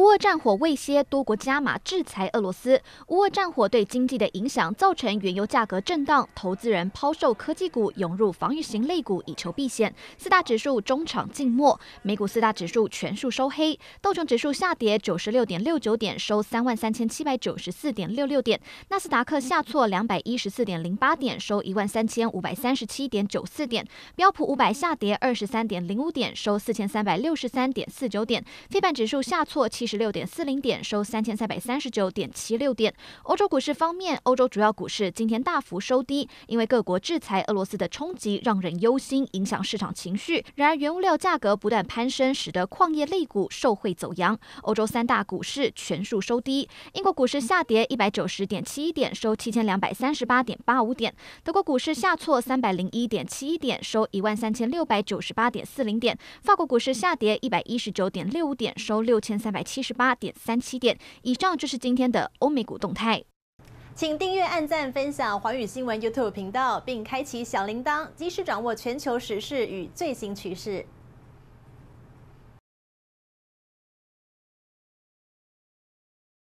乌俄战火未歇，多国加码制裁俄罗斯。乌俄战火对经济的影响，造成原油价格震荡，投资人抛售科技股，涌入防御型类股以求避险。四大指数中场静默，美股四大指数全数收黑。道琼指数下跌九十六点六九点，收三万三千七百九十四点六六点。纳斯达克下挫两百一十四点零八点，收一万三千五百三十七点九四点。标普五百下跌二十三点零五点，收四千三百六十三点四九点。非半指数下挫七。十六点四零点收三千三百三十九点七六点。欧洲股市方面，欧洲主要股市今天大幅收低，因为各国制裁俄罗斯的冲击让人忧心，影响市场情绪。然而，原物料价格不断攀升，使得矿业类股受惠走扬。欧洲三大股市全数收低。英国股市下跌一百九十点七点，收七千两百三十八点八五点。德国股市下挫三百零一点七点，收一万三千六百九十八点四零点。法国股市下跌一百一十九点六点，收六千三百七。七十八点三七点以上，就是今天的欧美股动态。请订阅、按赞、分享华宇新闻 YouTube 频道，并开启小铃铛，及时掌握全球时事与最新趋势。